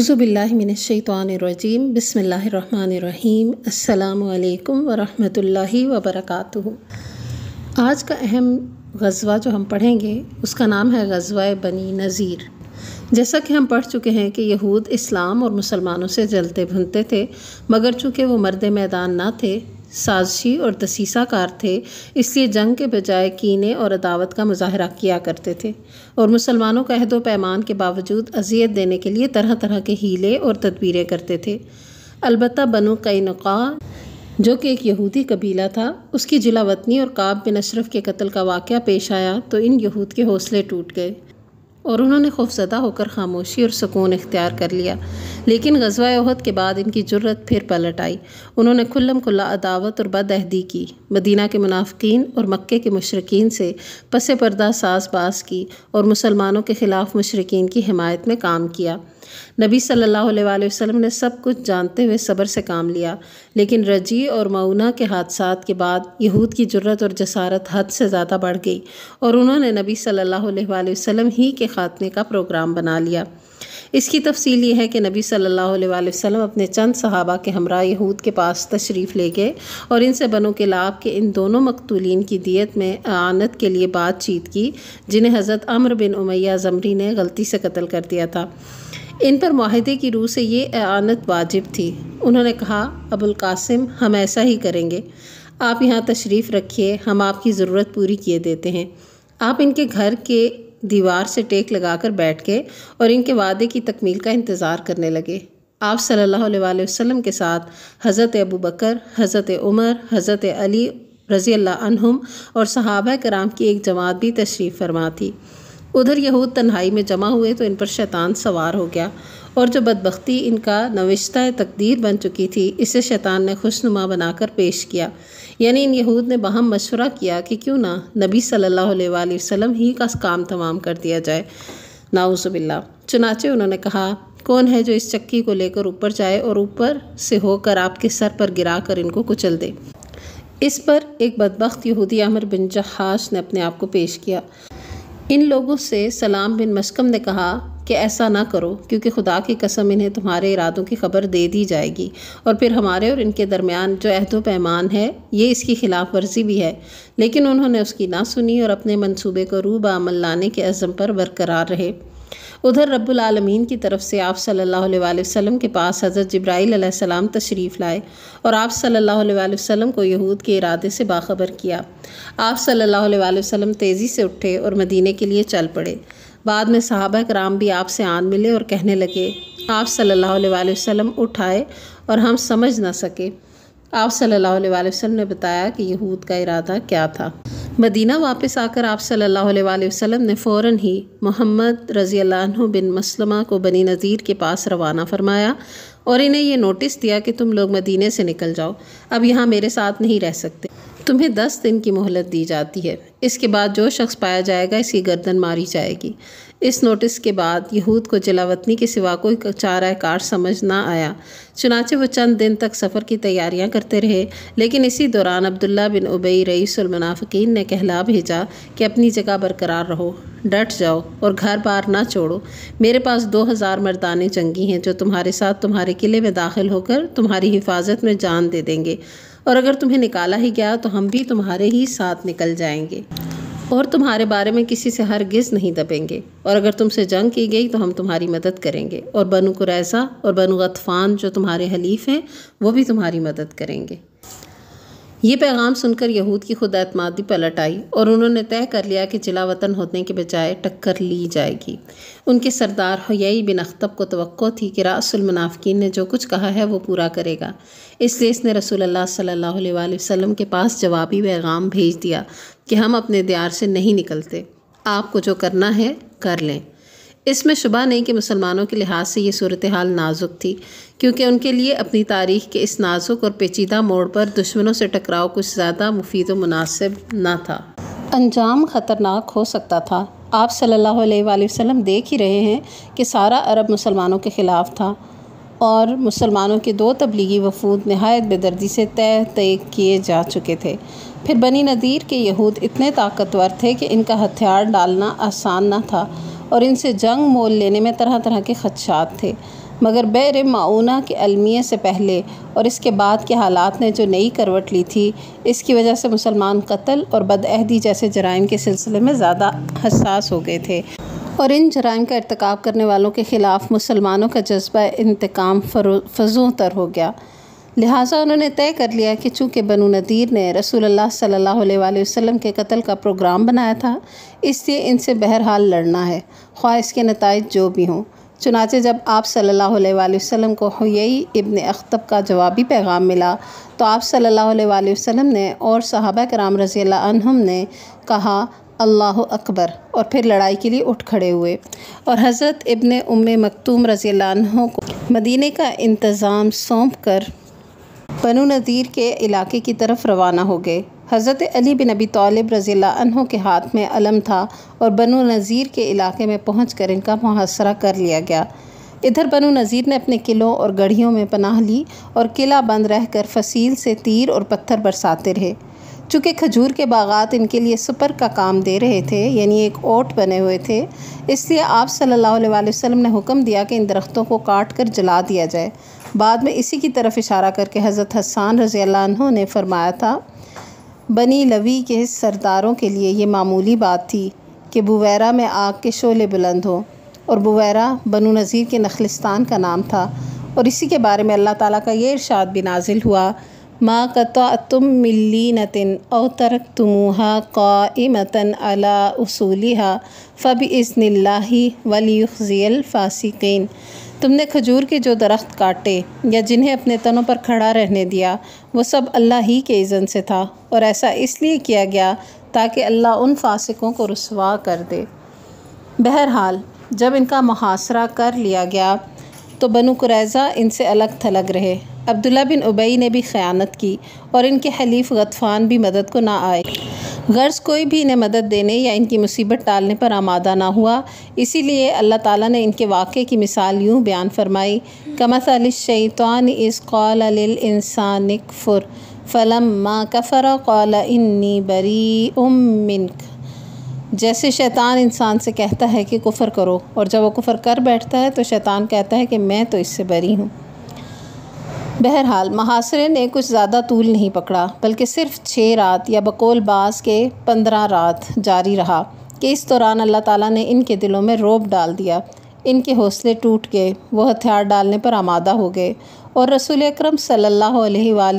अज़ुबिल्लिमिनशैतरजीम बसमीम अल्लाम वरहमतुल्लाहि वर्क आज का अहम गज़वा जो हम पढ़ेंगे उसका नाम है गज़वा बनी नज़ीर जैसा कि हम पढ़ चुके हैं कि यहूद इस्लाम और मुसलमानों से जलते भुनते थे मगर चूँकि वो मर्द मैदान ना थे साजशी और कार थे इसलिए जंग के बजाय कीने और अदावत का मुजाहरा किया करते थे और मुसलमानों का अहद पैमान के बावजूद अजियत देने के लिए तरह तरह के हीले और तदबीरें करते थे अलबत् बनु कई नक़ा जो कि एक यहूदी कबीला था उसकी जिला वतनी और काब बिन अशरफ के कत्ल का वाक़ पेश आया तो इन यहूद के हौसले टूट गए और उन्होंने खौफजदा होकर खामोशी और सुकून इख्तियार कर लिया लेकिन गजवा अहद के बाद इनकी जरूरत फिर पलट आई उन्होंने खुल्लम खुल्ला अदावत और बदहदी की मदीना के मुनाफिन और मक्के के मशरकिन से पसे पर्दा सास बास की और मुसलमानों के ख़िलाफ़ मशरकिन की हमायत में काम किया नबी सल्लल्लाहु अलैहि वसल्लम ने सब कुछ जानते हुए सब्र से काम लिया लेकिन रजी और मऊना के हादसा के बाद यहूद की जुर्रत और जसारत हद से ज़्यादा बढ़ गई और उन्होंने नबी सल्लल्लाहु अलैहि वसल्लम ही के ख़ात्मे का प्रोग्राम बना लिया इसकी तफसील यह है कि नबी सल्लल्लाहु अलैहि वसल्लम अपने चंद सहाबा के हमरा यहूद के पास तशरीफ़ ले गए और इनसे बनो के लाभ के इन दोनों मकतूलिन की दियत में आनत के लिए बातचीत की जिन्हें हज़रत अमर बिन उमैया ज़मरी ने गलती से कत्ल कर दिया था इन पर माहदे की रूह से ये एनत वाजिब थी उन्होंने कहा अबुल कासिम हम ऐसा ही करेंगे आप यहाँ तशरीफ़ रखिए हम आपकी ज़रूरत पूरी किए देते हैं आप इनके घर के दीवार से टेक लगाकर बैठ गए और इनके वादे की तकमील का इंतज़ार करने लगे आप सल्लल्लाहु अलैहि वसल्लम के साथ हज़रत अबू बकर हज़रत उमर हज़रत अली रज़ी अल्लाह अनहुम और सहाबा कराम की एक जमात भी तशरीफ़ फरमा थी उधर यहूद तन्हाई में जमा हुए तो इन पर शैतान सवार हो गया और जो बदबख्ती इनका नविश्ता तकदीर बन चुकी थी इसे शैतान ने खुशनुमा बनाकर पेश किया यानी इन यहूद ने बहम मशवरा किया कि क्यों ना नबी सल्लल्लाहु अलैहि वसल्लम ही का काम तमाम कर दिया जाए नाउसबिल्ला चुनाचे उन्होंने कहा कौन है जो इस चक्की को लेकर ऊपर जाए और ऊपर से होकर आपके सर पर गिरा कर इनको कुचल दे इस पर एक बदबख्त यहूदी अमर बिन जहाश ने अपने आप को पेश किया इन लोगों से सलाम बिन मशकम ने कहा कि ऐसा ना करो क्योंकि खुदा की कसम इन्हें तुम्हारे इरादों की खबर दे दी जाएगी और फिर हमारे और इनके दरमियान जो अहदो पैमान है ये इसकी खिलाफ वर्जी भी है लेकिन उन्होंने उसकी ना सुनी और अपने मंसूबे को रूब अमल लाने के अज़म पर बरकरार रहे उधर रब्बुल आलमीन की तरफ से आप सल्लल्लाहु अलैहि वसल्लम के पास हज़रत जब्राईल सलाम तशरीफ़ लाए और आप सल्लल्लाहु अलैहि वसल्लम को यहूद के इरादे से बाखबर किया आप सल्लल्लाहु अलैहि वसल्लम तेज़ी से उठे और मदीने के लिए चल पड़े बाद में सहाबा कराम भी आपसे आन मिले और कहने लगे आप सल्लल्लाहु अलैहि वसल्लम उठाए और हम समझ ना सके आप सल्लल्लाहु अलैहि वसल्लम ने बताया कि यहूद का इरादा क्या था मदीना वापस आकर आप सल्लल्लाहु अलैहि वसल्लम ने फ़ौर ही मोहम्मद रज़ी बिन मसलमा को बनी नज़ीर के पास रवाना फरमाया और इन्हें यह नोटिस दिया कि तुम लोग मदीने से निकल जाओ अब यहाँ मेरे साथ नहीं रह सकते तुम्हें दस दिन की मोहलत दी जाती है इसके बाद जो शख्स पाया जाएगा इसकी गर्दन मारी जाएगी इस नोटिस के बाद यहूद को जलावतनी के सिवा कोई चाराकार समझ ना आया चुनाचे वो चंद दिन तक सफ़र की तैयारियां करते रहे लेकिन इसी दौरान अब्दुल्ला बिन उबई मुनाफिकीन ने कहला भेजा कि अपनी जगह बरकरार रहो डट जाओ और घर बार ना छोड़ो मेरे पास दो हज़ार मर्दाने जंगी हैं जो तुम्हारे साथ तुम्हारे किले में दाखिल होकर तुम्हारी हिफाजत में जान दे देंगे और अगर तुम्हें निकाला ही गया तो हम भी तुम्हारे ही साथ निकल जाएंगे और तुम्हारे बारे में किसी से हर गिज़ नहीं दबेंगे और अगर तुमसे जंग की गई तो हम तुम्हारी मदद करेंगे और बनु कुरैसा और बनु गतफ़ान जो तुम्हारे हलीफ हैं वो भी तुम्हारी मदद करेंगे ये पैगाम सुनकर यहूद की खुद अतमादी पलट आई और उन्होंने तय कर लिया कि जिला वतन होने के बजाय टक्कर ली जाएगी उनके सरदार हयाई बिन अख्तब को तो थी कि रासुलमनाफिकीन ने जो कुछ कहा है वो पूरा करेगा इसलिए इसने रसूल अल्लाह सल्लल्लाहु अलैहि वसल्लम के पास जवाबी पैगाम भेज दिया कि हम अपने दियार से नहीं निकलते आपको जो करना है कर लें इसमें शुबा नहीं कि मुसलमानों के लिहाज से ये सूरत हाल नाजुक थी क्योंकि उनके लिए अपनी तारीख के इस नाजुक और पेचीदा मोड़ पर दुश्मनों से टकराव कुछ ज़्यादा मुफीद मुनासिब ना था अंजाम ख़तरनाक हो सकता था आप सल्लल्लाहु अलैहि वसल्लम देख ही रहे हैं कि सारा अरब मुसलमानों के ख़िलाफ़ था और मुसलमानों के दो तबलीगी वफूद नहायत बेदर्दी से तय तय किए जा चुके थे फिर बनी नदीर के यहूद इतने ताकतवर थे कि इनका हथियार डालना आसान न था और इनसे जंग मोल लेने में तरह तरह के खदशात थे मगर बैर माऊना के अलमिया से पहले और इसके बाद के हालात ने जो नई करवट ली थी इसकी वजह से मुसलमान कत्ल और बदअहदी जैसे जराइम के सिलसिले में ज़्यादा हसास हो गए थे और इन जराइम का irतकब करने वालों के ख़िलाफ़ मुसलमानों का जज्बा इंतकाम फजों तर हो गया लिहाजा उन्होंने तय कर लिया कि चूँकि बनु नदीर ने रसूल सल्लल्लाहु अलैहि के कत्ल का प्रोग्राम बनाया था इसलिए इनसे बहरहाल लड़ना है ख्वाह इसके नतज जो भी हों चुनाचे जब आप सल्लल्लाहु अलैहि वसल्लम को हुयई इब्ने अख्तब का जवाबी पैगाम मिला तो आप सल्लल्लाहु अलैहि वसल्लम ने और सहाबा कराम रज़ी अनहम ने कहा अल्लाह अकबर और फिर लड़ाई के लिए उठ खड़े हुए और हज़रत इब्न उम मकतूम रज़ी अनहों को मदीने का इंतज़ाम सौंप कर बनु नज़ीर के इलाके की तरफ रवाना हो गए हज़रत अली बिन अबी तालब रज़ी अनहों के हाथ में अलम था और बनो नज़ीर के इलाके में पहुँच कर इनका मुहासरा कर लिया गया इधर बनु नज़ीर ने अपने किलों और गढ़ियों में पनाह ली और किला बंद रहकर फसील से तीर और पत्थर बरसाते रहे चूँकि खजूर के बागात इनके लिए सुपर का काम दे रहे थे यानी एक ओट बने हुए थे इसलिए आप सल्लल्लाहु अलैहि वसल्लम ने हुक्म दिया कि इन दरख्तों को काट कर जला दिया जाए बाद में इसी की तरफ इशारा करके हज़रत हसान रज़ी ने फरमाया था बनी लवी के सरदारों के लिए ये मामूली बात थी कि बुवैरा में आग के शोले बुलंद हों और बुवैरा बनु नज़ीर के नखलिस्तान का नाम था और इसी के बारे में अल्लाह ताला का ये इरशाद भी नाजिल हुआ माँ कता तुम मिली नतिन और तरक का कामतन अला उसूलिहा फ़ब इसनल्ला वलीजियल फ़ासिकीन तुमने खजूर के जो दरख्त काटे या जिन्हें अपने तनों पर खड़ा रहने दिया वो सब अल्लाह ही के इज़न से था और ऐसा इसलिए किया गया ताकि अल्लाह उन फासिकों को रसवा कर दे बहरहाल जब इनका मुहासरा कर लिया गया तो बनु कुरैज़ा इनसे अलग थलग रहे अब्दुल्ला बिन उबई ने भी ख़यानत की और इनके हलीफ गतफ़ान भी मदद को ना आए गर्ज़ कोई भी इन्हें मदद देने या इनकी मुसीबत टालने पर आमादा ना हुआ इसीलिए अल्लाह ताला ने इनके वाक़े की मिसाल यूँ बयान फरमाई कमत शैतान इस कौल इंसान फुर फ़लम माँ कफ़र कौल इन्नी बरी उम मिनक जैसे शैतान इंसान से कहता है कि कुफ़र करो और जब वो कुफ़र कर बैठता है तो शैतान कहता है कि मैं तो इससे बरी हूँ बहरहाल महासरे ने कुछ ज़्यादा तूल नहीं पकड़ा बल्कि सिर्फ छः रात या बकोल बास के पंद्रह रात जारी रहा कि इस दौरान अल्लाह ताला ने इनके दिलों में रोब डाल दिया इनके हौसले टूट गए वो हथियार डालने पर आमादा हो गए और रसूल अक्रम सल्ला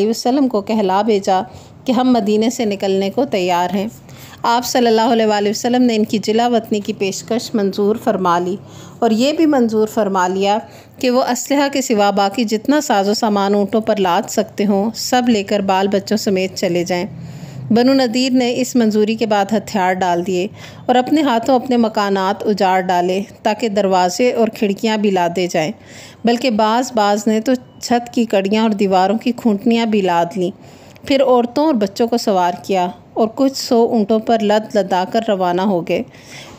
वसम को कहला भेजा कि हम मदीने से निकलने को तैयार हैं आप सल्लल्लाहु अलैहि वसल्लम ने इनकी जिला वतनी की पेशकश मंजूर फरमा ली और ये भी मंजूर फरमा लिया कि वो इसलह के सिवा बाकी जितना साजो सामान ऊँटों पर लाद सकते हों सब लेकर बाल बच्चों समेत चले जाएँ बनु नदीर ने इस मंजूरी के बाद हथियार डाल दिए और अपने हाथों अपने मकानात उजाड़ डाले ताकि दरवाजे और खिड़कियां भी लादे जाएं बल्कि बाज़ बाज ने तो छत की कड़ियां और दीवारों की खूंटनियाँ भी लाद लीं फिर औरतों और बच्चों को सवार किया और कुछ सौ ऊँटों पर लद लदाकर रवाना हो गए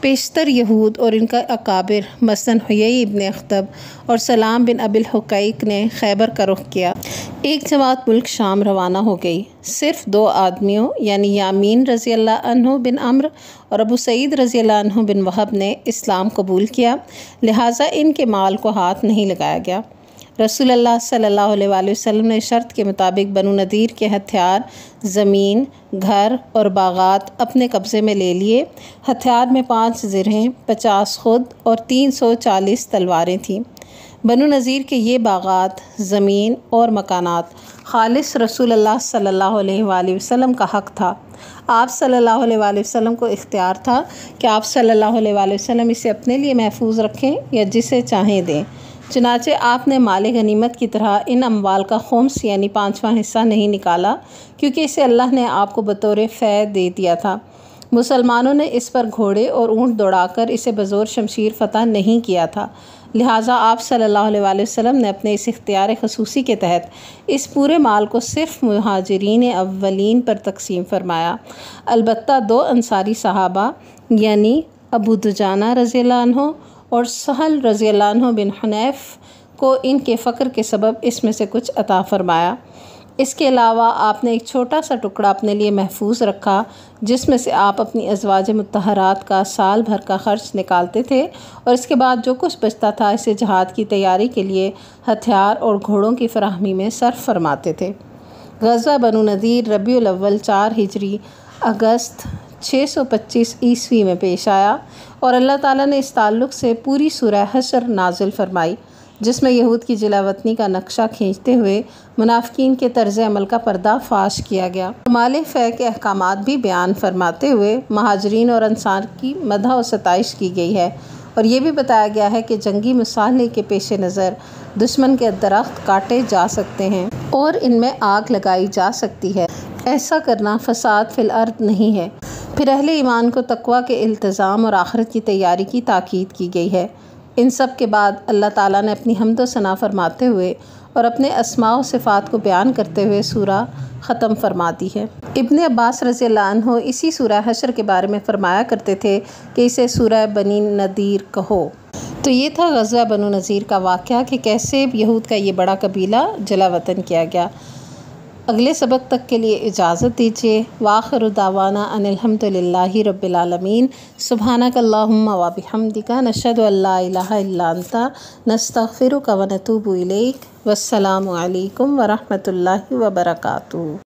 पेशतर यहूद और इनका अकाबिर मसन हुई इबन अख्तब और सलाम बिन अबिल हक़ैक ने खैबर का रुख किया एक जमात मुल्क शाम रवाना हो गई सिर्फ दो आदमियों यानी यामीन रज़ी अल्लाह बिन अम्र और अबू सईद रज़ी अल्लाह बिन वहब ने इस्लाम कबूल किया लिहाजा इनके माल को हाथ नहीं लगाया गया रसूल सल्ला वसम ने शर्त के मुताबिक बनु नदीर के हथियार ज़मीन घर और बागात अपने कब्ज़े में ले लिए हथियार में पाँच ज़रहें पचास खुद और तीन सौ चालीस तलवारें थीं बनु नज़ीर के ये बागात ज़मीन और मकानात खालिस रसूल अल्लाह सल्लल्लाहु अलैहि वसल्लम का हक था आप सल्लल्लाहु अलैहि वसल्लम को इख्तियार था कि आप सल्लल्लाहु अलैहि वसल्लम इसे अपने लिए महफूज रखें या जिसे चाहें दें चनाचे आपने माल गनीमत की तरह इन अमवाल का खम्स यानी पाँचवा हिस्सा नहीं निकाला क्योंकि इसे अल्लाह ने आपको बतौर फ़ै दे दिया था मुसलमानों ने इस पर घोड़े और ऊँट दौड़ाकर इसे बज़ोर शमशीर फ़तह नहीं किया था लिहाजा आप सल्लल्लाहु अलैहि वसल्लम ने अपने इस इख्तियार खसूसी के तहत इस पूरे माल को सिर्फ महाजरीन अवलिन पर तकसीम फरमाया अलबत् दो अंसारी साहबा यानी अबू दुजाना रज़ी और सहल रज़ील्ला बिन हनैफ को इनके फ़क्र के सबब इसमें से कुछ अता फ़रमाया इसके अलावा आपने एक छोटा सा टुकड़ा अपने लिए महफूज रखा जिसमें से आप अपनी अजवाज मतहरात का साल भर का खर्च निकालते थे और इसके बाद जो कुछ बचता था इसे जहाद की तैयारी के लिए हथियार और घोड़ों की फराहमी में सर्फ फरमाते थे गजा बनु नदीर रबी अव्वल चार हिजरी अगस्त 625 ईस्वी में पेश आया और अल्लाह ताला ने इस ताल्लुक़ से पूरी सुरह हशर नाजिल फरमाई जिसमें यहूद की जिलावतनी का नक्शा खींचते हुए मुनाफिकीन के तर्ज अमल का पर्दा फाश किया गया माल फै के अहकाम भी बयान फरमाते हुए महाजरीन और अनसार की मदह और सतश की गई है और ये भी बताया गया है कि जंगी मसाले के पेश नज़र दुश्मन के दरख्त काटे जा सकते हैं और इनमें आग लगाई जा सकती है ऐसा करना फसाद फिलअर्द नहीं है फिर अहले ईमान को तकवा के इल्तज़ाम और आखरत की तैयारी की ताक़द की गई है इन सब के बाद अल्लाह ताला ने अपनी हमद सना फरमाते हुए और अपने असमा सिफ़ात को बयान करते हुए सूरा ख़त्म फरमा दी है इब्ने अब्बास रज़ी हो इसी सूर हशर के बारे में फ़रमाया करते थे कि इसे सूरा बनी नदीर कहो तो ये था गज़वा बनो नज़ीर का वाक़ कि कैसे यहूद का ये बड़ा कबीला जला वतन किया गया अगले सबक तक के लिए इजाज़त दीजिए वाखर दावाना अनिलहमदिल्ला रबालमीन सुबहानकल्लाम वबिहमदिका नशद अल्लाता नस्तफ़िर कवनतूबुलक वसलम वरहमल वर्का